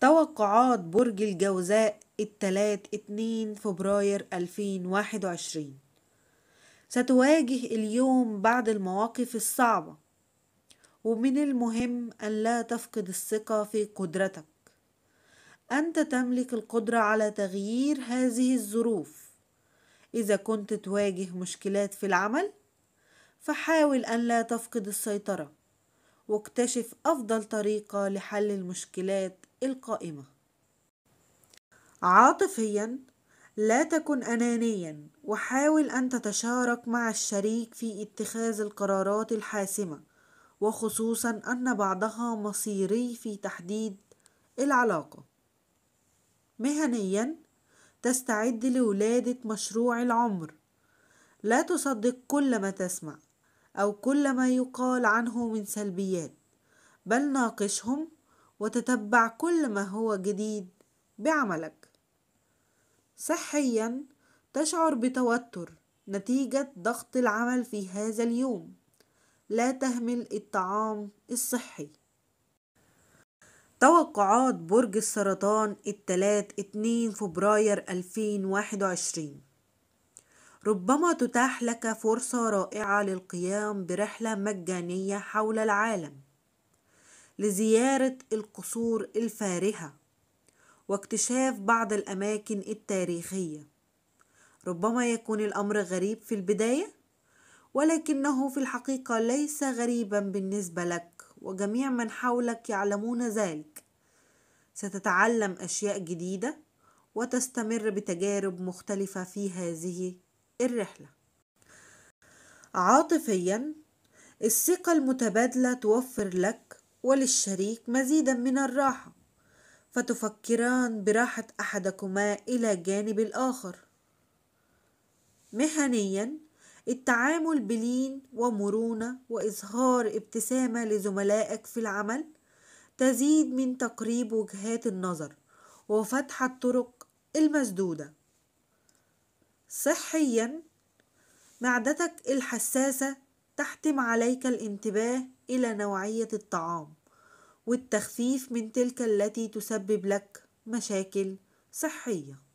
توقعات برج الجوزاء الثلاث 2 فبراير 2021 ستواجه اليوم بعض المواقف الصعبة ومن المهم أن لا تفقد الثقة في قدرتك أنت تملك القدرة على تغيير هذه الظروف إذا كنت تواجه مشكلات في العمل فحاول أن لا تفقد السيطرة واكتشف أفضل طريقة لحل المشكلات القائمة عاطفيا لا تكن أنانيا وحاول أن تتشارك مع الشريك في اتخاذ القرارات الحاسمة وخصوصا أن بعضها مصيري في تحديد العلاقة مهنيا تستعد لولادة مشروع العمر لا تصدق كل ما تسمع أو كل ما يقال عنه من سلبيات بل ناقشهم وتتبع كل ما هو جديد بعملك صحيا تشعر بتوتر نتيجة ضغط العمل في هذا اليوم لا تهمل الطعام الصحي توقعات برج السرطان الثلاث 2 فبراير 2021 ربما تتاح لك فرصة رائعة للقيام برحلة مجانية حول العالم لزيارة القصور الفارهة واكتشاف بعض الأماكن التاريخية ربما يكون الأمر غريب في البداية ولكنه في الحقيقة ليس غريبا بالنسبة لك وجميع من حولك يعلمون ذلك ستتعلم أشياء جديدة وتستمر بتجارب مختلفة في هذه الرحلة عاطفيا الثقة المتبادلة توفر لك وللشريك مزيدا من الراحة فتفكران براحة أحدكما إلى جانب الآخر مهنيا التعامل بلين ومرونة وإظهار ابتسامة لزملائك في العمل تزيد من تقريب وجهات النظر وفتح الطرق المسدوده صحيا معدتك الحساسة تحتم عليك الانتباه إلى نوعية الطعام والتخفيف من تلك التي تسبب لك مشاكل صحيه